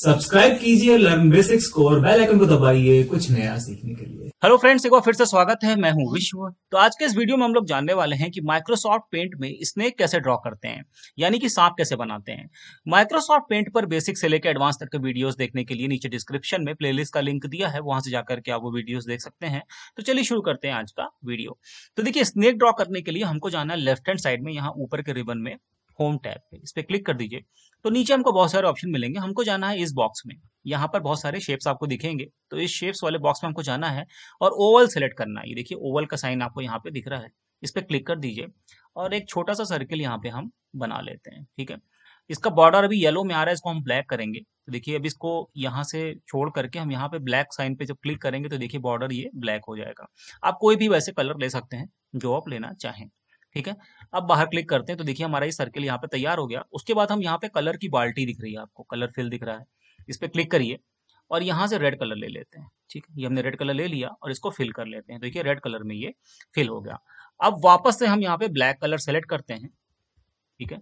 subscribe कीजिए learn basics को और बेल आइकन को दबाइए कुछ नया सीखने के लिए हेलो फ्रेंड्स एक बार फिर से स्वागत है मैं हूं विश्व तो आज के इस वीडियो में हम लोग जानने वाले हैं कि माइक्रोसॉफ्ट पेंट में स्नेक कैसे ड्रॉ करते हैं यानी कि सांप कैसे बनाते हैं माइक्रोसॉफ्ट पेंट पर बेसिक से लेकर एडवांस तक के वीडियोस देखने के लिए नीचे डिस्क्रिप्शन में प्लेलिस्ट का लिंक दिया है वहां से जाकर के आप वो वीडियोज देख सकते हैं तो चलिए शुरू करते हैं आज का वीडियो तो देखिये स्नेक ड्रॉ करने के लिए हमको जाना है लेफ्ट हैंड साइड में यहाँ ऊपर के रिबन में होम टैब पे इस पर क्लिक कर दीजिए तो नीचे हमको बहुत सारे ऑप्शन मिलेंगे हमको जाना है इस बॉक्स में यहाँ पर बहुत सारे शेप्स आपको दिखेंगे तो इस शेप्स वाले बॉक्स में हमको जाना है और ओवल सेलेक्ट करना है ये देखिए ओवल का साइन आपको यहाँ पे दिख रहा है इस पर क्लिक कर दीजिए और एक छोटा सा सर्किल यहाँ पे हम बना लेते हैं ठीक है इसका बॉर्डर अभी येलो में आ रहा है इसको हम ब्लैक करेंगे तो देखिए अब इसको यहाँ से छोड़ करके हम यहाँ पे ब्लैक साइन पे जब क्लिक करेंगे तो देखिए बॉर्डर ये ब्लैक हो जाएगा आप कोई भी वैसे कलर ले सकते हैं जो आप लेना चाहें ठीक है अब बाहर क्लिक करते हैं तो देखिए हमारा ये सर्किल यहाँ पे तैयार हो गया उसके बाद हम यहाँ पे कलर की बाल्टी दिख रही है आपको कलर फिल दिख रहा है इस पर क्लिक करिए और यहाँ से रेड कलर ले लेते हैं ठीक है ये हमने रेड कलर ले लिया और इसको फिल कर लेते हैं देखिए रेड कलर में ये फिल हो गया अब वापस से हम यहाँ पे ब्लैक कलर सेलेक्ट करते हैं ठीक है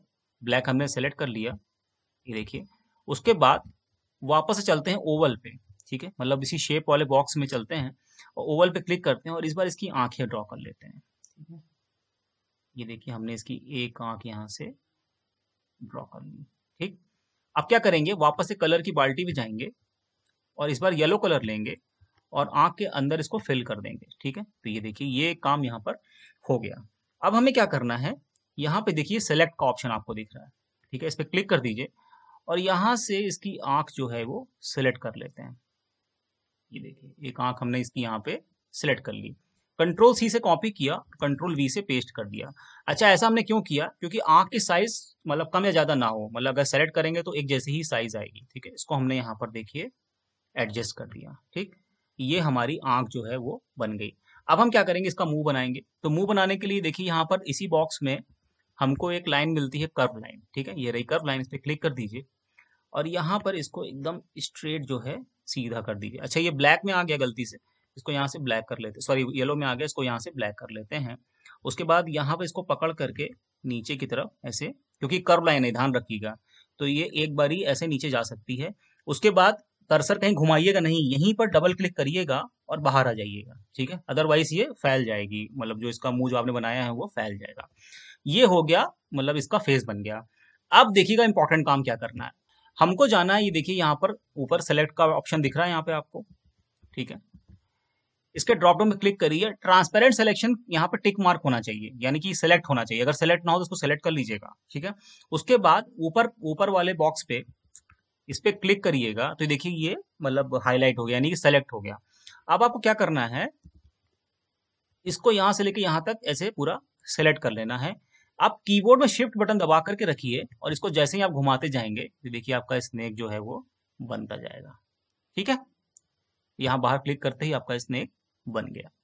ब्लैक हमने सेलेक्ट कर लिया ये देखिए उसके बाद वापस से चलते हैं ओवल पे ठीक है मतलब इसी शेप वाले बॉक्स में चलते हैं और ओवल पे क्लिक करते हैं और इस बार इसकी आंखें ड्रॉ कर लेते हैं ये देखिए हमने इसकी एक आंख यहाँ से ड्रॉ कर ली ठीक अब क्या करेंगे वापस से कलर की बाल्टी भी जाएंगे और इस बार येलो कलर लेंगे और आंख के अंदर इसको फिल कर देंगे ठीक है तो ये देखिए ये काम यहाँ पर हो गया अब हमें क्या करना है यहाँ पे देखिए सेलेक्ट का ऑप्शन आपको दिख रहा है ठीक है इस पर क्लिक कर दीजिए और यहां से इसकी आंख जो है वो सिलेक्ट कर लेते हैं ये देखिए एक आंख हमने इसकी यहाँ पे सिलेक्ट कर ली कंट्रोल सी से कॉपी किया कंट्रोल वी से पेस्ट कर दिया अच्छा ऐसा हमने क्यों किया क्योंकि आंख की साइज मतलब कम या ज़्यादा ना हो मतलब अगर सेलेक्ट करेंगे तो एक जैसी ही साइज आएगी ठीक है इसको हमने यहाँ पर देखिए एडजस्ट कर दिया ठीक ये हमारी आंख जो है वो बन गई अब हम क्या करेंगे इसका मुंह बनाएंगे तो मुंह बनाने के लिए देखिए यहाँ पर इसी बॉक्स में हमको एक लाइन मिलती है कर्व लाइन ठीक है ये रही कर्व लाइन इस पर क्लिक कर दीजिए और यहाँ पर इसको एकदम स्ट्रेट जो है सीधा कर दीजिए अच्छा ये ब्लैक में आ गया गलती से इसको यहाँ से ब्लैक कर लेते सॉरी येलो में आ गया इसको यहाँ से ब्लैक कर लेते हैं उसके बाद यहाँ पे इसको पकड़ करके नीचे की तरफ ऐसे क्योंकि कर्व लाइन है ध्यान रखिएगा तो ये एक बारी ऐसे नीचे जा सकती है उसके बाद कर्सर कहीं घुमाइएगा नहीं यहीं पर डबल क्लिक करिएगा और बाहर आ जाइएगा ठीक है अदरवाइज ये फैल जाएगी मतलब जो इसका मुंह जो आपने बनाया है वो फैल जाएगा ये हो गया मतलब इसका फेस बन गया अब देखिएगा इंपॉर्टेंट काम क्या करना है हमको जाना है ये देखिए यहाँ पर ऊपर सेलेक्ट का ऑप्शन दिख रहा है यहाँ पे आपको ठीक है इसके ड्रॉप डाउन में क्लिक करिए ट्रांसपेरेंट सिलेक्शन यहाँ पे टिक मार्क होना चाहिए यानी कि सिलेक्ट होना चाहिए अगर सिलेक्ट ना हो तो उसको सिलेक्ट कर लीजिएगा ठीक है उसके बाद ऊपर ऊपर वाले बॉक्स पे इस पर क्लिक करिएगा तो देखिए ये मतलब हाईलाइट हो गया यानी कि सेलेक्ट हो गया अब आपको क्या करना है इसको यहाँ से लेके यहाँ तक ऐसे पूरा सेलेक्ट कर लेना है आप कीबोर्ड में शिफ्ट बटन दबा करके रखिए और इसको जैसे ही आप घुमाते जाएंगे तो देखिए आपका स्नेक जो है वो बनता जाएगा ठीक है यहाँ बाहर क्लिक करते ही आपका स्नेक बन गया